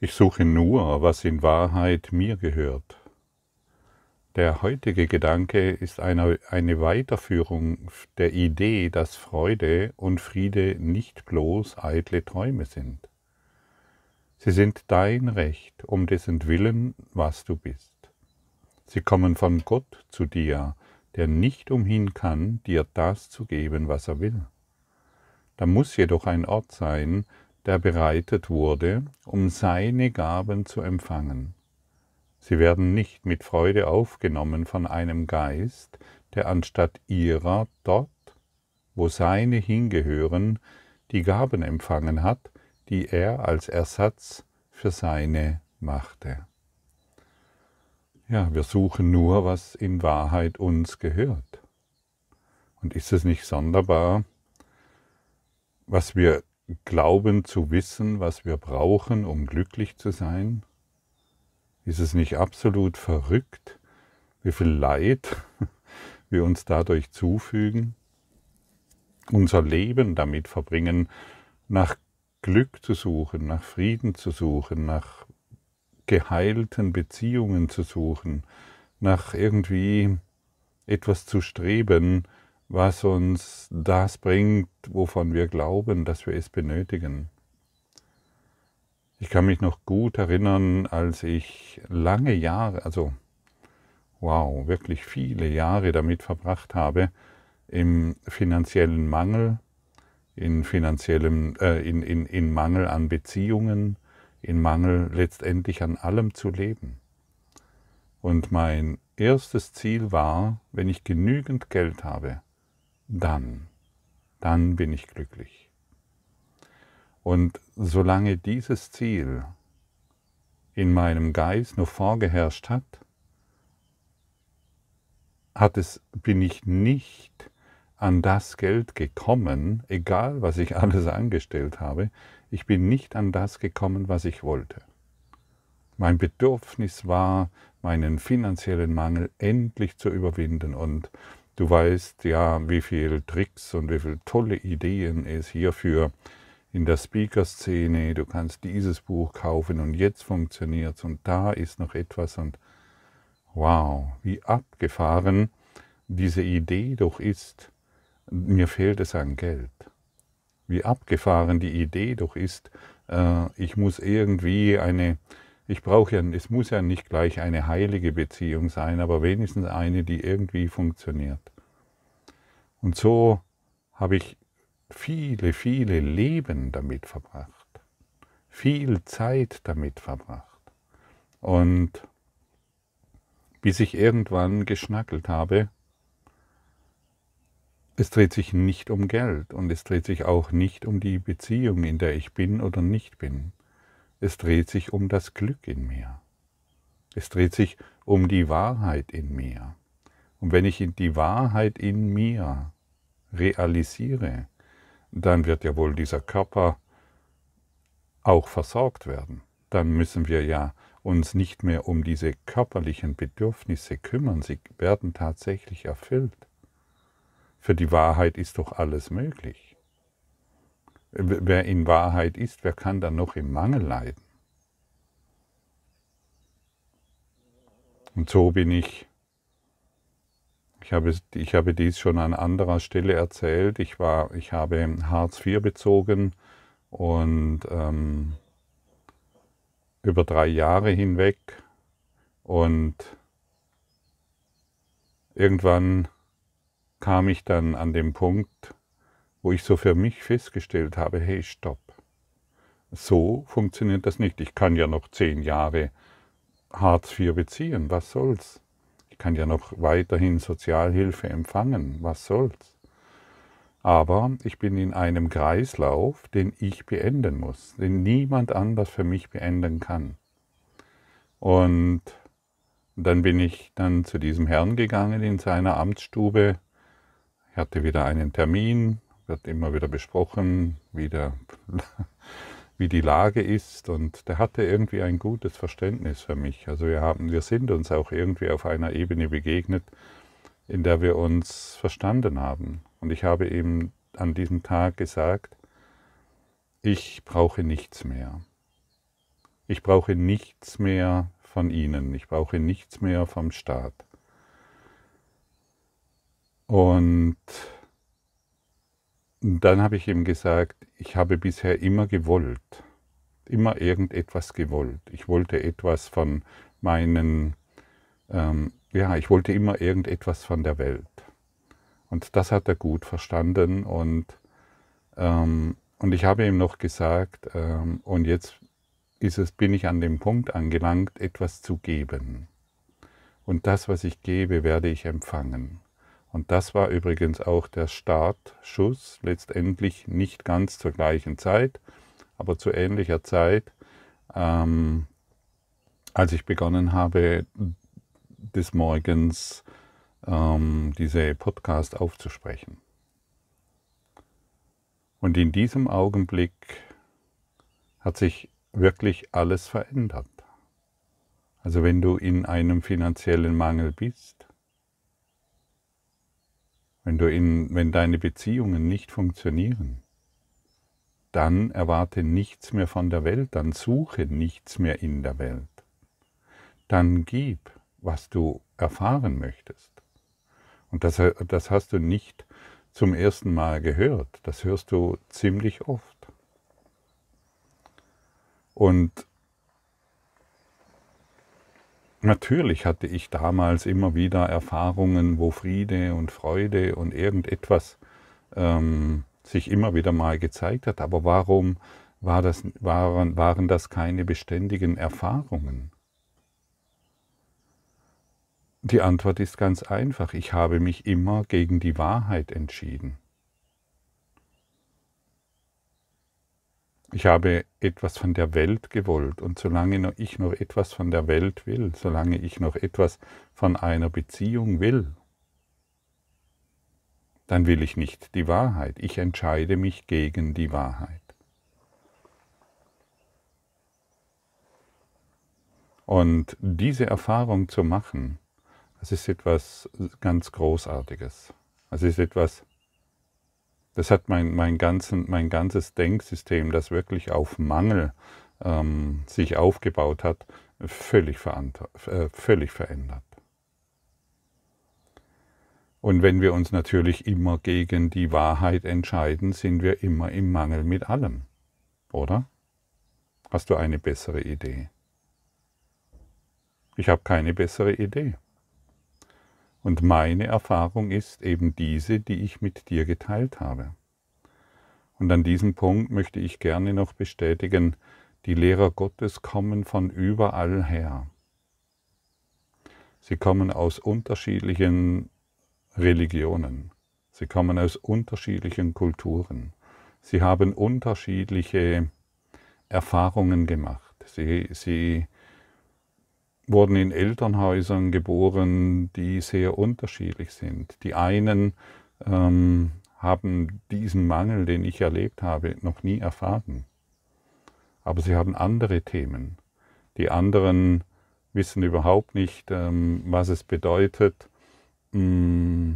Ich suche nur, was in Wahrheit mir gehört. Der heutige Gedanke ist eine, eine Weiterführung der Idee, dass Freude und Friede nicht bloß eitle Träume sind. Sie sind dein Recht, um dessen Willen, was du bist. Sie kommen von Gott zu dir, der nicht umhin kann, dir das zu geben, was er will. Da muss jedoch ein Ort sein, der bereitet wurde, um seine Gaben zu empfangen. Sie werden nicht mit Freude aufgenommen von einem Geist, der anstatt ihrer dort, wo seine hingehören, die Gaben empfangen hat, die er als Ersatz für seine machte. Ja, wir suchen nur, was in Wahrheit uns gehört. Und ist es nicht sonderbar, was wir glauben zu wissen, was wir brauchen, um glücklich zu sein? Ist es nicht absolut verrückt, wie viel Leid wir uns dadurch zufügen? Unser Leben damit verbringen, nach Glück zu suchen, nach Frieden zu suchen, nach geheilten Beziehungen zu suchen, nach irgendwie etwas zu streben, was uns das bringt, wovon wir glauben, dass wir es benötigen. Ich kann mich noch gut erinnern, als ich lange Jahre, also wow, wirklich viele Jahre damit verbracht habe, im finanziellen Mangel, in finanziellem, äh, in, in, in Mangel an Beziehungen, in Mangel letztendlich an allem zu leben. Und mein erstes Ziel war, wenn ich genügend Geld habe, dann, dann bin ich glücklich. Und solange dieses Ziel in meinem Geist nur vorgeherrscht hat, hat es, bin ich nicht an das Geld gekommen, egal was ich alles angestellt habe, ich bin nicht an das gekommen, was ich wollte. Mein Bedürfnis war, meinen finanziellen Mangel endlich zu überwinden und Du weißt ja, wie viele Tricks und wie viele tolle Ideen es hierfür in der Speaker-Szene, du kannst dieses Buch kaufen und jetzt funktioniert es und da ist noch etwas und wow, wie abgefahren diese Idee doch ist, mir fehlt es an Geld. Wie abgefahren die Idee doch ist, äh, ich muss irgendwie eine ich brauche ja, es muss ja nicht gleich eine heilige Beziehung sein, aber wenigstens eine, die irgendwie funktioniert. Und so habe ich viele, viele Leben damit verbracht, viel Zeit damit verbracht. Und bis ich irgendwann geschnackelt habe, es dreht sich nicht um Geld und es dreht sich auch nicht um die Beziehung, in der ich bin oder nicht bin. Es dreht sich um das Glück in mir. Es dreht sich um die Wahrheit in mir. Und wenn ich die Wahrheit in mir realisiere, dann wird ja wohl dieser Körper auch versorgt werden. Dann müssen wir ja uns nicht mehr um diese körperlichen Bedürfnisse kümmern. Sie werden tatsächlich erfüllt. Für die Wahrheit ist doch alles möglich wer in Wahrheit ist, wer kann dann noch im Mangel leiden? Und so bin ich. Ich habe, ich habe dies schon an anderer Stelle erzählt. Ich, war, ich habe Hartz IV bezogen und ähm, über drei Jahre hinweg. Und irgendwann kam ich dann an den Punkt, wo ich so für mich festgestellt habe, hey, stopp. So funktioniert das nicht. Ich kann ja noch zehn Jahre Hartz IV beziehen, was soll's? Ich kann ja noch weiterhin Sozialhilfe empfangen, was soll's? Aber ich bin in einem Kreislauf, den ich beenden muss, den niemand anders für mich beenden kann. Und dann bin ich dann zu diesem Herrn gegangen in seiner Amtsstube, hatte wieder einen Termin, wird immer wieder besprochen, wie, der, wie die Lage ist. Und der hatte irgendwie ein gutes Verständnis für mich. Also wir, haben, wir sind uns auch irgendwie auf einer Ebene begegnet, in der wir uns verstanden haben. Und ich habe ihm an diesem Tag gesagt, ich brauche nichts mehr. Ich brauche nichts mehr von Ihnen. Ich brauche nichts mehr vom Staat. Und und dann habe ich ihm gesagt, ich habe bisher immer gewollt, immer irgendetwas gewollt. Ich wollte etwas von meinen, ähm, ja, ich wollte immer irgendetwas von der Welt. Und das hat er gut verstanden und, ähm, und ich habe ihm noch gesagt, ähm, und jetzt ist es, bin ich an dem Punkt angelangt, etwas zu geben. Und das, was ich gebe, werde ich empfangen. Und das war übrigens auch der Startschuss, letztendlich nicht ganz zur gleichen Zeit, aber zu ähnlicher Zeit, ähm, als ich begonnen habe, des Morgens ähm, diese Podcast aufzusprechen. Und in diesem Augenblick hat sich wirklich alles verändert. Also wenn du in einem finanziellen Mangel bist, wenn, du in, wenn deine Beziehungen nicht funktionieren, dann erwarte nichts mehr von der Welt, dann suche nichts mehr in der Welt. Dann gib, was du erfahren möchtest. Und das, das hast du nicht zum ersten Mal gehört, das hörst du ziemlich oft. Und Natürlich hatte ich damals immer wieder Erfahrungen, wo Friede und Freude und irgendetwas ähm, sich immer wieder mal gezeigt hat. Aber warum war das, waren, waren das keine beständigen Erfahrungen? Die Antwort ist ganz einfach. Ich habe mich immer gegen die Wahrheit entschieden. Ich habe etwas von der Welt gewollt und solange ich noch etwas von der Welt will, solange ich noch etwas von einer Beziehung will, dann will ich nicht die Wahrheit. Ich entscheide mich gegen die Wahrheit. Und diese Erfahrung zu machen, das ist etwas ganz Großartiges. Das ist etwas das hat mein, mein, ganzen, mein ganzes Denksystem, das wirklich auf Mangel ähm, sich aufgebaut hat, völlig, äh, völlig verändert. Und wenn wir uns natürlich immer gegen die Wahrheit entscheiden, sind wir immer im Mangel mit allem, oder? Hast du eine bessere Idee? Ich habe keine bessere Idee. Und meine Erfahrung ist eben diese, die ich mit dir geteilt habe. Und an diesem Punkt möchte ich gerne noch bestätigen, die Lehrer Gottes kommen von überall her. Sie kommen aus unterschiedlichen Religionen. Sie kommen aus unterschiedlichen Kulturen. Sie haben unterschiedliche Erfahrungen gemacht. Sie, sie wurden in Elternhäusern geboren, die sehr unterschiedlich sind. Die einen ähm, haben diesen Mangel, den ich erlebt habe, noch nie erfahren. Aber sie haben andere Themen. Die anderen wissen überhaupt nicht, ähm, was es bedeutet, mm,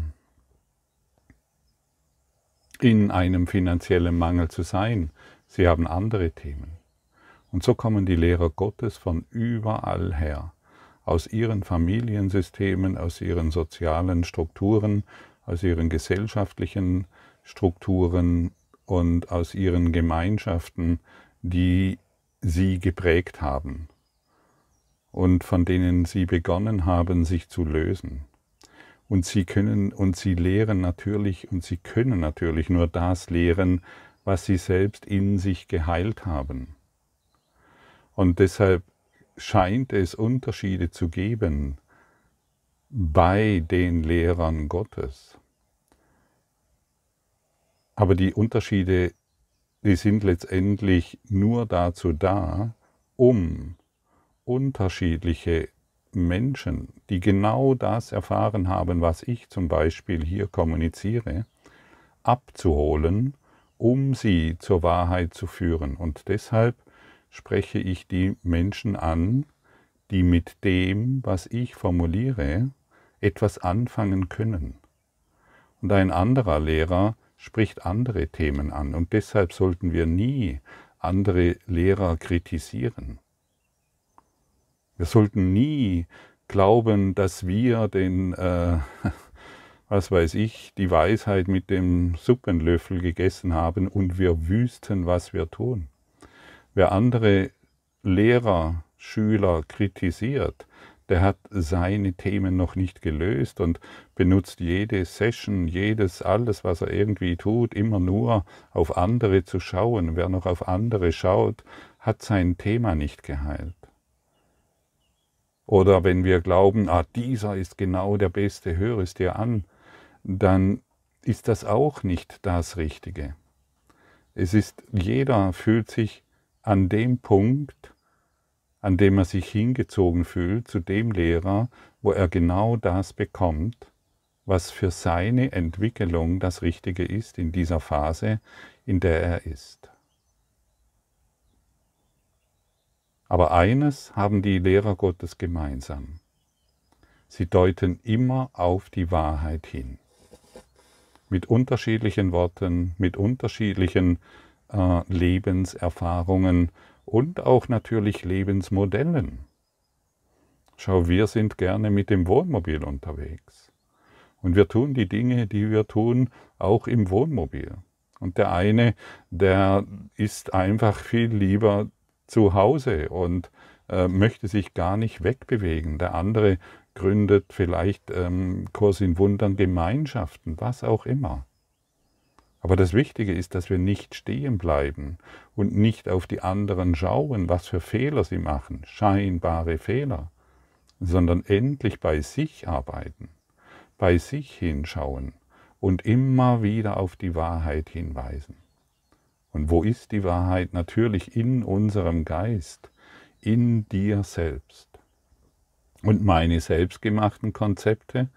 in einem finanziellen Mangel zu sein. Sie haben andere Themen. Und so kommen die Lehrer Gottes von überall her aus ihren Familiensystemen, aus ihren sozialen Strukturen, aus ihren gesellschaftlichen Strukturen und aus ihren Gemeinschaften, die sie geprägt haben und von denen sie begonnen haben, sich zu lösen. Und sie können und sie lehren natürlich und sie können natürlich nur das lehren, was sie selbst in sich geheilt haben. Und deshalb scheint es Unterschiede zu geben bei den Lehrern Gottes. Aber die Unterschiede, die sind letztendlich nur dazu da, um unterschiedliche Menschen, die genau das erfahren haben, was ich zum Beispiel hier kommuniziere, abzuholen, um sie zur Wahrheit zu führen. Und deshalb spreche ich die Menschen an, die mit dem, was ich formuliere, etwas anfangen können. Und ein anderer Lehrer spricht andere Themen an und deshalb sollten wir nie andere Lehrer kritisieren. Wir sollten nie glauben, dass wir den, äh, was weiß ich, die Weisheit mit dem Suppenlöffel gegessen haben und wir wüssten, was wir tun. Wer andere Lehrer, Schüler kritisiert, der hat seine Themen noch nicht gelöst und benutzt jede Session, jedes, alles, was er irgendwie tut, immer nur auf andere zu schauen. Wer noch auf andere schaut, hat sein Thema nicht geheilt. Oder wenn wir glauben, ah, dieser ist genau der Beste, höre es dir an, dann ist das auch nicht das Richtige. Es ist, jeder fühlt sich an dem Punkt, an dem er sich hingezogen fühlt, zu dem Lehrer, wo er genau das bekommt, was für seine Entwicklung das Richtige ist in dieser Phase, in der er ist. Aber eines haben die Lehrer Gottes gemeinsam. Sie deuten immer auf die Wahrheit hin. Mit unterschiedlichen Worten, mit unterschiedlichen äh, Lebenserfahrungen und auch natürlich Lebensmodellen. Schau, wir sind gerne mit dem Wohnmobil unterwegs. Und wir tun die Dinge, die wir tun, auch im Wohnmobil. Und der eine, der ist einfach viel lieber zu Hause und äh, möchte sich gar nicht wegbewegen. Der andere gründet vielleicht ähm, Kurs in Wundern, Gemeinschaften, was auch immer. Aber das Wichtige ist, dass wir nicht stehen bleiben und nicht auf die anderen schauen, was für Fehler sie machen, scheinbare Fehler, sondern endlich bei sich arbeiten, bei sich hinschauen und immer wieder auf die Wahrheit hinweisen. Und wo ist die Wahrheit? Natürlich in unserem Geist, in dir selbst. Und meine selbstgemachten Konzepte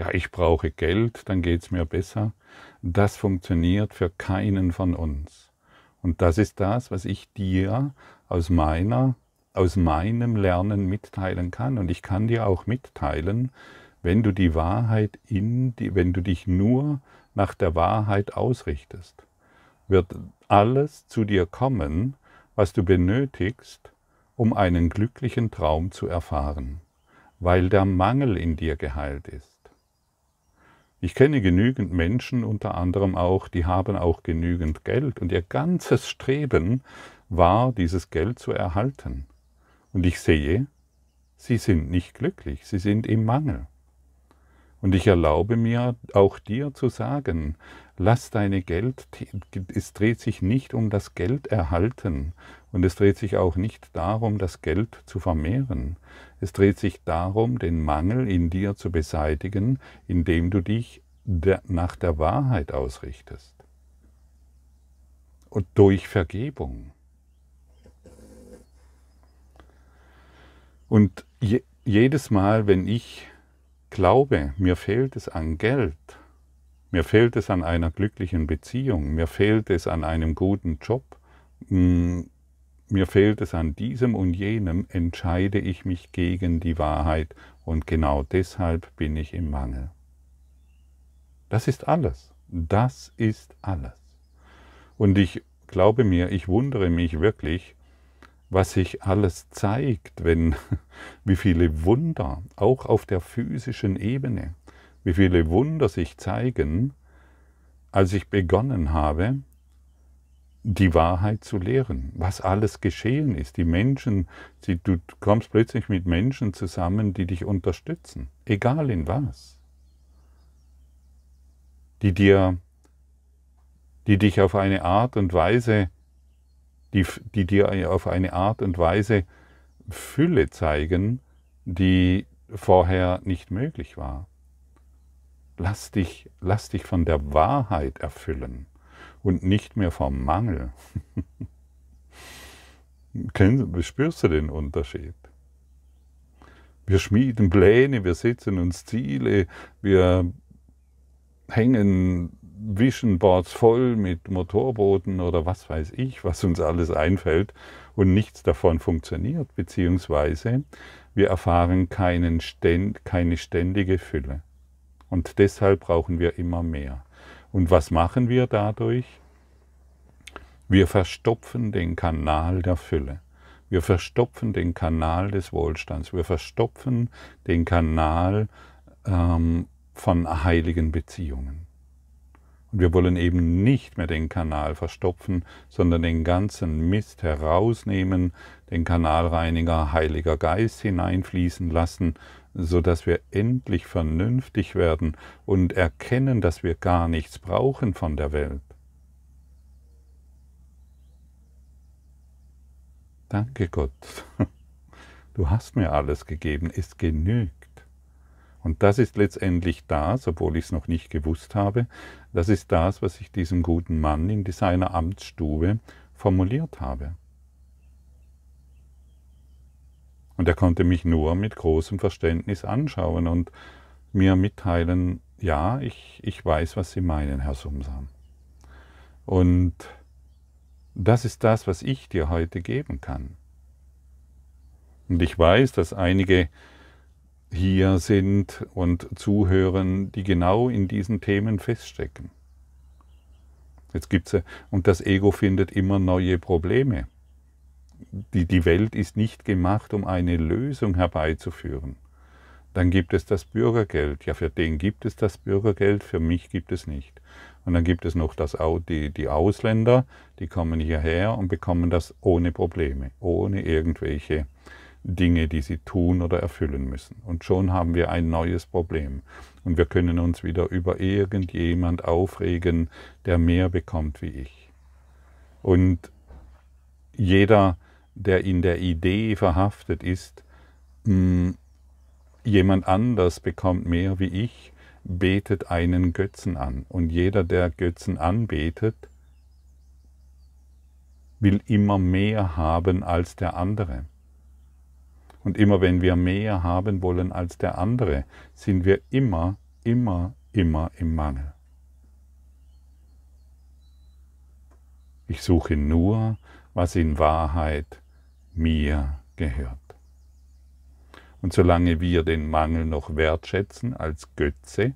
ja, ich brauche Geld, dann geht es mir besser, das funktioniert für keinen von uns. Und das ist das, was ich dir aus meiner, aus meinem Lernen mitteilen kann. Und ich kann dir auch mitteilen, wenn du die Wahrheit in die, wenn du dich nur nach der Wahrheit ausrichtest, wird alles zu dir kommen, was du benötigst, um einen glücklichen Traum zu erfahren, weil der Mangel in dir geheilt ist. Ich kenne genügend Menschen, unter anderem auch, die haben auch genügend Geld und ihr ganzes Streben war, dieses Geld zu erhalten. Und ich sehe, sie sind nicht glücklich, sie sind im Mangel. Und ich erlaube mir auch dir zu sagen, lass deine Geld, es dreht sich nicht um das Geld erhalten und es dreht sich auch nicht darum, das Geld zu vermehren, es dreht sich darum, den Mangel in dir zu beseitigen, indem du dich nach der Wahrheit ausrichtest. Und durch Vergebung. Und je, jedes Mal, wenn ich glaube, mir fehlt es an Geld, mir fehlt es an einer glücklichen Beziehung, mir fehlt es an einem guten Job, hm, mir fehlt es an diesem und jenem, entscheide ich mich gegen die Wahrheit und genau deshalb bin ich im Mangel. Das ist alles. Das ist alles. Und ich glaube mir, ich wundere mich wirklich, was sich alles zeigt, wenn, wie viele Wunder, auch auf der physischen Ebene, wie viele Wunder sich zeigen, als ich begonnen habe, die Wahrheit zu lehren, was alles geschehen ist. Die Menschen, die, du kommst plötzlich mit Menschen zusammen, die dich unterstützen, egal in was. Die dir, die dich auf eine Art und Weise, die, die dir auf eine Art und Weise Fülle zeigen, die vorher nicht möglich war. Lass dich, lass dich von der Wahrheit erfüllen und nicht mehr vom Mangel. Spürst du den Unterschied? Wir schmieden Pläne, wir setzen uns Ziele, wir hängen Visionboards voll mit Motorbooten oder was weiß ich, was uns alles einfällt und nichts davon funktioniert, beziehungsweise wir erfahren keinen Ständ, keine ständige Fülle. Und deshalb brauchen wir immer mehr. Und was machen wir dadurch? Wir verstopfen den Kanal der Fülle. Wir verstopfen den Kanal des Wohlstands. Wir verstopfen den Kanal ähm, von heiligen Beziehungen. Und wir wollen eben nicht mehr den Kanal verstopfen, sondern den ganzen Mist herausnehmen, den Kanalreiniger Heiliger Geist hineinfließen lassen, so dass wir endlich vernünftig werden und erkennen, dass wir gar nichts brauchen von der Welt. Danke Gott, du hast mir alles gegeben, es genügt. Und das ist letztendlich das, obwohl ich es noch nicht gewusst habe, das ist das, was ich diesem guten Mann in seiner Amtsstube formuliert habe. Und er konnte mich nur mit großem Verständnis anschauen und mir mitteilen, ja, ich, ich weiß, was Sie meinen, Herr Sumsam. Und das ist das, was ich dir heute geben kann. Und ich weiß, dass einige hier sind und zuhören, die genau in diesen Themen feststecken. Jetzt gibt's, und das Ego findet immer neue Probleme. Die, die Welt ist nicht gemacht, um eine Lösung herbeizuführen. Dann gibt es das Bürgergeld. Ja, für den gibt es das Bürgergeld, für mich gibt es nicht. Und dann gibt es noch das, die, die Ausländer, die kommen hierher und bekommen das ohne Probleme, ohne irgendwelche Dinge, die sie tun oder erfüllen müssen. Und schon haben wir ein neues Problem. Und wir können uns wieder über irgendjemand aufregen, der mehr bekommt wie ich. Und jeder, der in der Idee verhaftet ist, hm, jemand anders bekommt mehr wie ich, betet einen Götzen an. Und jeder, der Götzen anbetet, will immer mehr haben als der andere. Und immer wenn wir mehr haben wollen als der andere, sind wir immer, immer, immer im Mangel. Ich suche nur, was in Wahrheit mir gehört. Und solange wir den Mangel noch wertschätzen als Götze,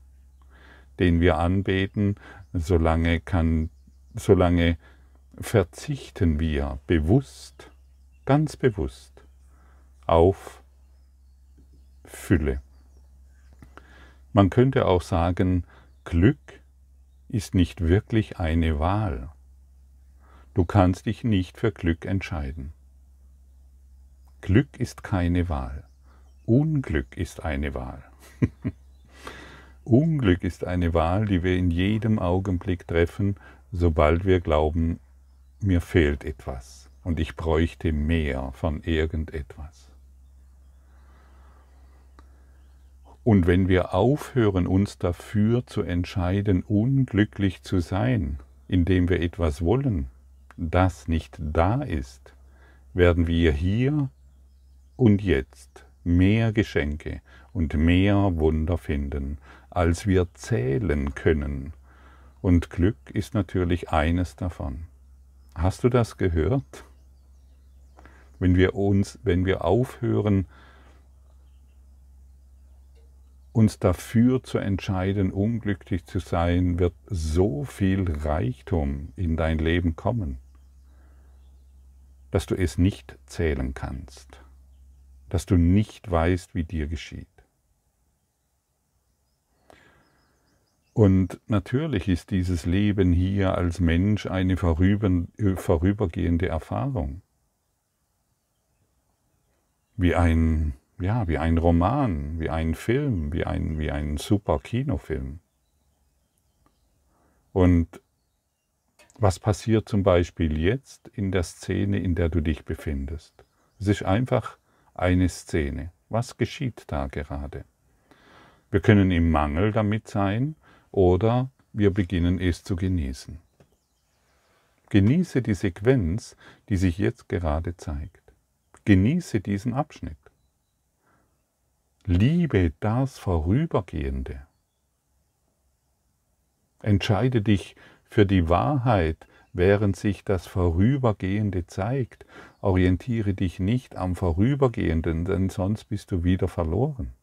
den wir anbeten, solange, kann, solange verzichten wir bewusst, ganz bewusst auf Fülle. Man könnte auch sagen, Glück ist nicht wirklich eine Wahl. Du kannst dich nicht für Glück entscheiden. Glück ist keine Wahl. Unglück ist eine Wahl. Unglück ist eine Wahl, die wir in jedem Augenblick treffen, sobald wir glauben, mir fehlt etwas und ich bräuchte mehr von irgendetwas. Und wenn wir aufhören, uns dafür zu entscheiden, unglücklich zu sein, indem wir etwas wollen, das nicht da ist, werden wir hier und jetzt mehr Geschenke und mehr Wunder finden, als wir zählen können. Und Glück ist natürlich eines davon. Hast du das gehört? Wenn wir uns, wenn wir aufhören, uns dafür zu entscheiden, unglücklich zu sein, wird so viel Reichtum in dein Leben kommen, dass du es nicht zählen kannst, dass du nicht weißt, wie dir geschieht. Und natürlich ist dieses Leben hier als Mensch eine äh, vorübergehende Erfahrung. Wie ein ja, wie ein Roman, wie ein Film, wie ein, wie einen super Kinofilm. Und was passiert zum Beispiel jetzt in der Szene, in der du dich befindest? Es ist einfach eine Szene. Was geschieht da gerade? Wir können im Mangel damit sein oder wir beginnen es zu genießen. Genieße die Sequenz, die sich jetzt gerade zeigt. Genieße diesen Abschnitt. Liebe das Vorübergehende. Entscheide dich für die Wahrheit, während sich das Vorübergehende zeigt. Orientiere dich nicht am Vorübergehenden, denn sonst bist du wieder verloren.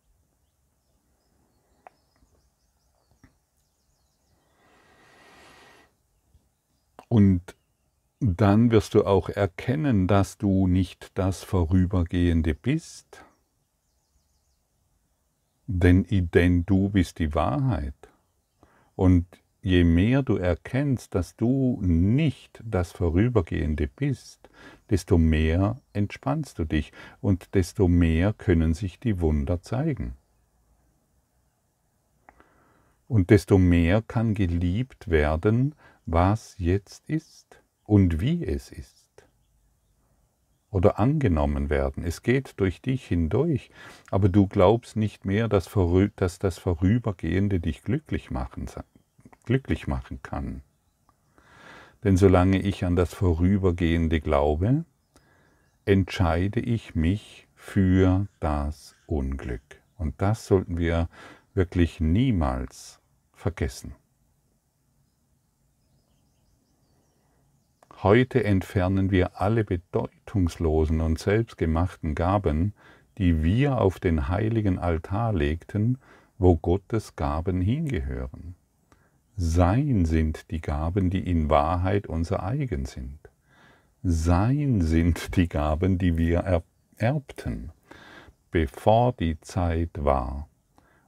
Und dann wirst du auch erkennen, dass du nicht das Vorübergehende bist, denn, denn du bist die Wahrheit. Und je mehr du erkennst, dass du nicht das Vorübergehende bist, desto mehr entspannst du dich und desto mehr können sich die Wunder zeigen. Und desto mehr kann geliebt werden, was jetzt ist und wie es ist oder angenommen werden. Es geht durch dich hindurch, aber du glaubst nicht mehr, dass, das Vorübergehende dich glücklich machen, glücklich machen kann. Denn solange ich an das Vorübergehende glaube, entscheide ich mich für das Unglück. Und das sollten wir wirklich niemals vergessen. Heute entfernen wir alle bedeutungslosen und selbstgemachten Gaben, die wir auf den heiligen Altar legten, wo Gottes Gaben hingehören. Sein sind die Gaben, die in Wahrheit unser eigen sind. Sein sind die Gaben, die wir erbten, bevor die Zeit war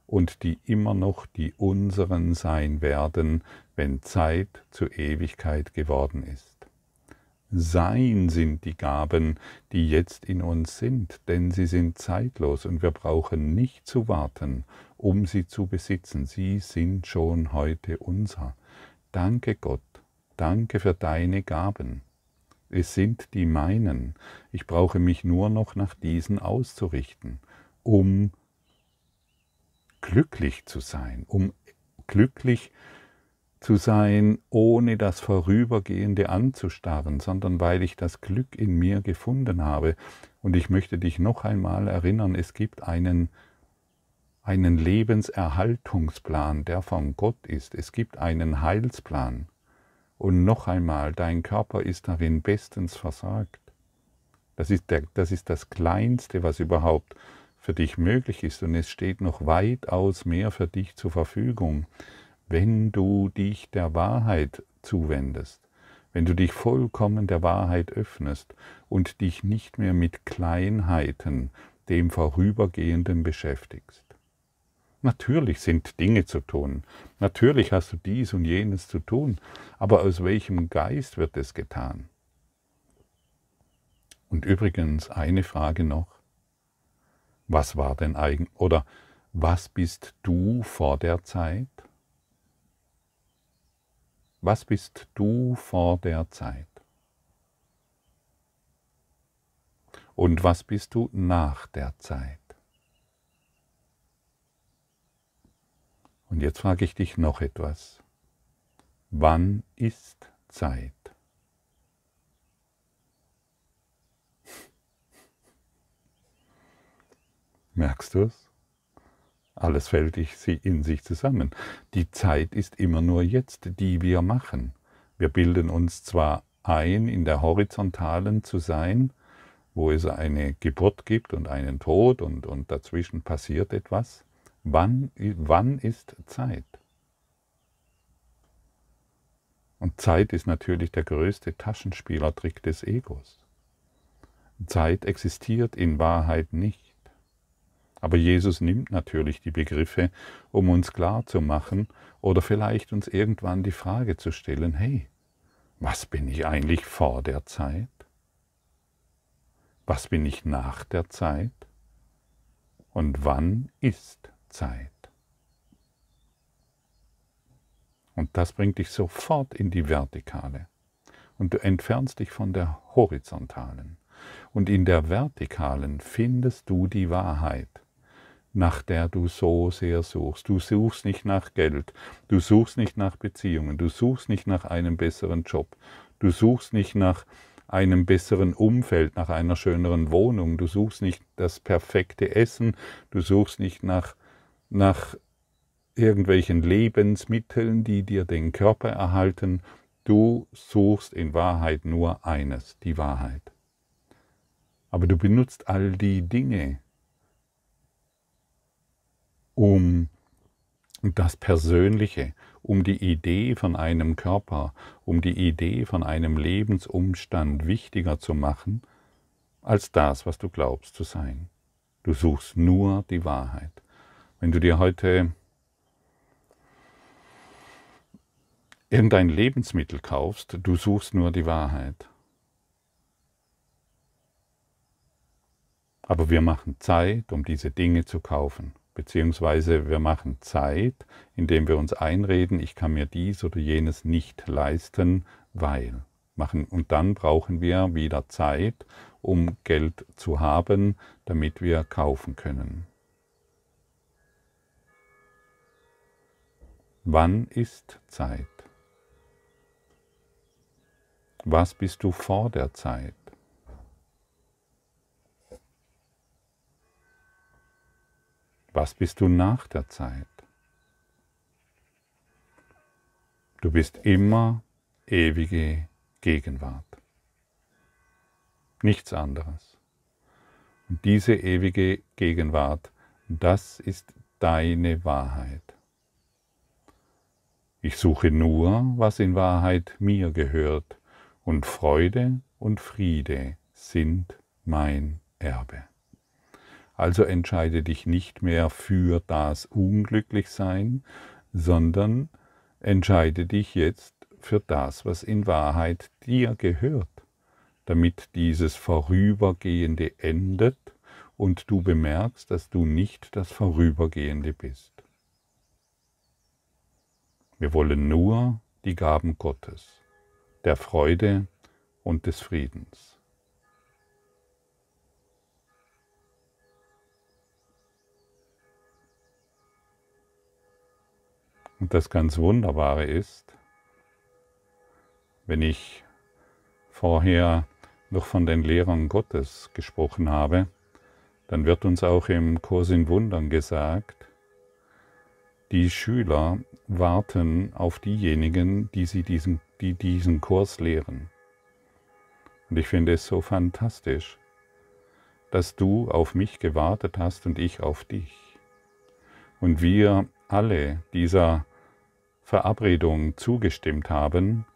und die immer noch die unseren sein werden, wenn Zeit zu Ewigkeit geworden ist. Sein sind die Gaben, die jetzt in uns sind, denn sie sind zeitlos und wir brauchen nicht zu warten, um sie zu besitzen. Sie sind schon heute unser. Danke Gott, danke für deine Gaben. Es sind die meinen. Ich brauche mich nur noch nach diesen auszurichten, um glücklich zu sein, um glücklich zu zu sein, ohne das Vorübergehende anzustarren, sondern weil ich das Glück in mir gefunden habe. Und ich möchte dich noch einmal erinnern, es gibt einen, einen Lebenserhaltungsplan, der von Gott ist. Es gibt einen Heilsplan. Und noch einmal, dein Körper ist darin bestens versorgt. Das ist, der, das ist das Kleinste, was überhaupt für dich möglich ist. Und es steht noch weitaus mehr für dich zur Verfügung wenn du dich der Wahrheit zuwendest, wenn du dich vollkommen der Wahrheit öffnest und dich nicht mehr mit Kleinheiten, dem Vorübergehenden beschäftigst. Natürlich sind Dinge zu tun, natürlich hast du dies und jenes zu tun, aber aus welchem Geist wird es getan? Und übrigens eine Frage noch. Was war denn eigentlich, oder was bist du vor der Zeit? Was bist du vor der Zeit? Und was bist du nach der Zeit? Und jetzt frage ich dich noch etwas. Wann ist Zeit? Merkst du es? alles fällt in sich zusammen. Die Zeit ist immer nur jetzt, die wir machen. Wir bilden uns zwar ein, in der horizontalen zu sein, wo es eine Geburt gibt und einen Tod und, und dazwischen passiert etwas. Wann, wann ist Zeit? Und Zeit ist natürlich der größte Taschenspielertrick des Egos. Zeit existiert in Wahrheit nicht. Aber Jesus nimmt natürlich die Begriffe, um uns klar zu machen oder vielleicht uns irgendwann die Frage zu stellen, hey, was bin ich eigentlich vor der Zeit? Was bin ich nach der Zeit? Und wann ist Zeit? Und das bringt dich sofort in die Vertikale. Und du entfernst dich von der Horizontalen. Und in der Vertikalen findest du die Wahrheit nach der du so sehr suchst. Du suchst nicht nach Geld, du suchst nicht nach Beziehungen, du suchst nicht nach einem besseren Job, du suchst nicht nach einem besseren Umfeld, nach einer schöneren Wohnung, du suchst nicht das perfekte Essen, du suchst nicht nach, nach irgendwelchen Lebensmitteln, die dir den Körper erhalten, du suchst in Wahrheit nur eines, die Wahrheit. Aber du benutzt all die Dinge, um das Persönliche, um die Idee von einem Körper, um die Idee von einem Lebensumstand wichtiger zu machen, als das, was du glaubst zu sein. Du suchst nur die Wahrheit. Wenn du dir heute irgendein Lebensmittel kaufst, du suchst nur die Wahrheit. Aber wir machen Zeit, um diese Dinge zu kaufen. Beziehungsweise wir machen Zeit, indem wir uns einreden, ich kann mir dies oder jenes nicht leisten, weil. Machen. Und dann brauchen wir wieder Zeit, um Geld zu haben, damit wir kaufen können. Wann ist Zeit? Was bist du vor der Zeit? Was bist du nach der Zeit? Du bist immer ewige Gegenwart. Nichts anderes. Und diese ewige Gegenwart, das ist deine Wahrheit. Ich suche nur, was in Wahrheit mir gehört, und Freude und Friede sind mein Erbe. Also entscheide dich nicht mehr für das Unglücklichsein, sondern entscheide dich jetzt für das, was in Wahrheit dir gehört, damit dieses Vorübergehende endet und du bemerkst, dass du nicht das Vorübergehende bist. Wir wollen nur die Gaben Gottes, der Freude und des Friedens. Und das ganz Wunderbare ist, wenn ich vorher noch von den Lehrern Gottes gesprochen habe, dann wird uns auch im Kurs in Wundern gesagt, die Schüler warten auf diejenigen, die, sie diesen, die diesen Kurs lehren. Und ich finde es so fantastisch, dass du auf mich gewartet hast und ich auf dich. Und wir alle dieser Verabredung zugestimmt haben,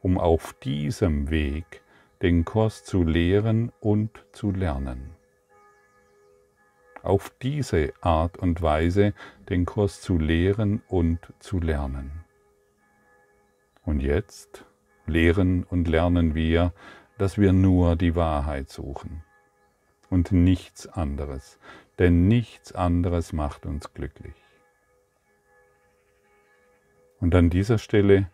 um auf diesem Weg den Kurs zu lehren und zu lernen. Auf diese Art und Weise den Kurs zu lehren und zu lernen. Und jetzt lehren und lernen wir, dass wir nur die Wahrheit suchen und nichts anderes, denn nichts anderes macht uns glücklich. Und an dieser Stelle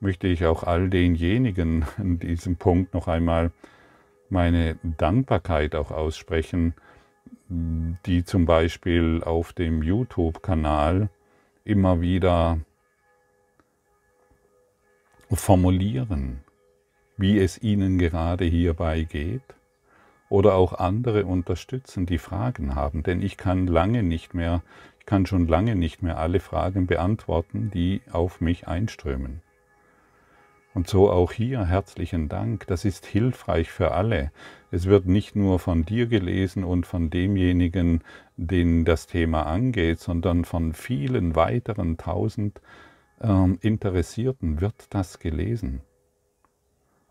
möchte ich auch all denjenigen an diesem Punkt noch einmal meine Dankbarkeit auch aussprechen, die zum Beispiel auf dem YouTube-Kanal immer wieder formulieren, wie es ihnen gerade hierbei geht oder auch andere unterstützen, die Fragen haben. Denn ich kann lange nicht mehr kann schon lange nicht mehr alle Fragen beantworten, die auf mich einströmen. Und so auch hier herzlichen Dank, das ist hilfreich für alle. Es wird nicht nur von dir gelesen und von demjenigen, den das Thema angeht, sondern von vielen weiteren tausend ähm, Interessierten wird das gelesen.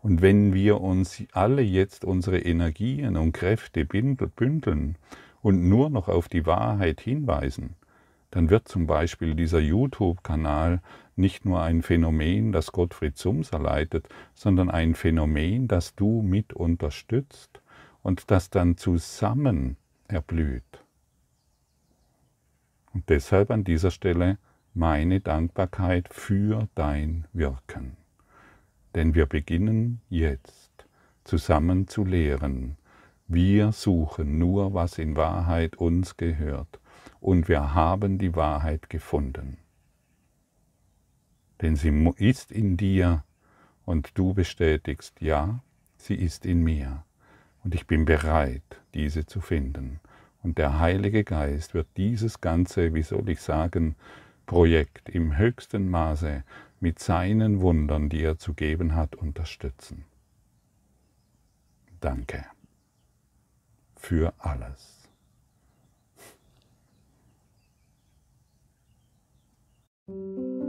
Und wenn wir uns alle jetzt unsere Energien und Kräfte bündeln und nur noch auf die Wahrheit hinweisen, dann wird zum Beispiel dieser YouTube-Kanal nicht nur ein Phänomen, das Gottfried Sumser leitet, sondern ein Phänomen, das du mit unterstützt und das dann zusammen erblüht. Und deshalb an dieser Stelle meine Dankbarkeit für dein Wirken. Denn wir beginnen jetzt zusammen zu lehren. Wir suchen nur, was in Wahrheit uns gehört und wir haben die Wahrheit gefunden. Denn sie ist in dir und du bestätigst, ja, sie ist in mir und ich bin bereit, diese zu finden. Und der Heilige Geist wird dieses ganze, wie soll ich sagen, Projekt im höchsten Maße mit seinen Wundern, die er zu geben hat, unterstützen. Danke für alles. Thank you.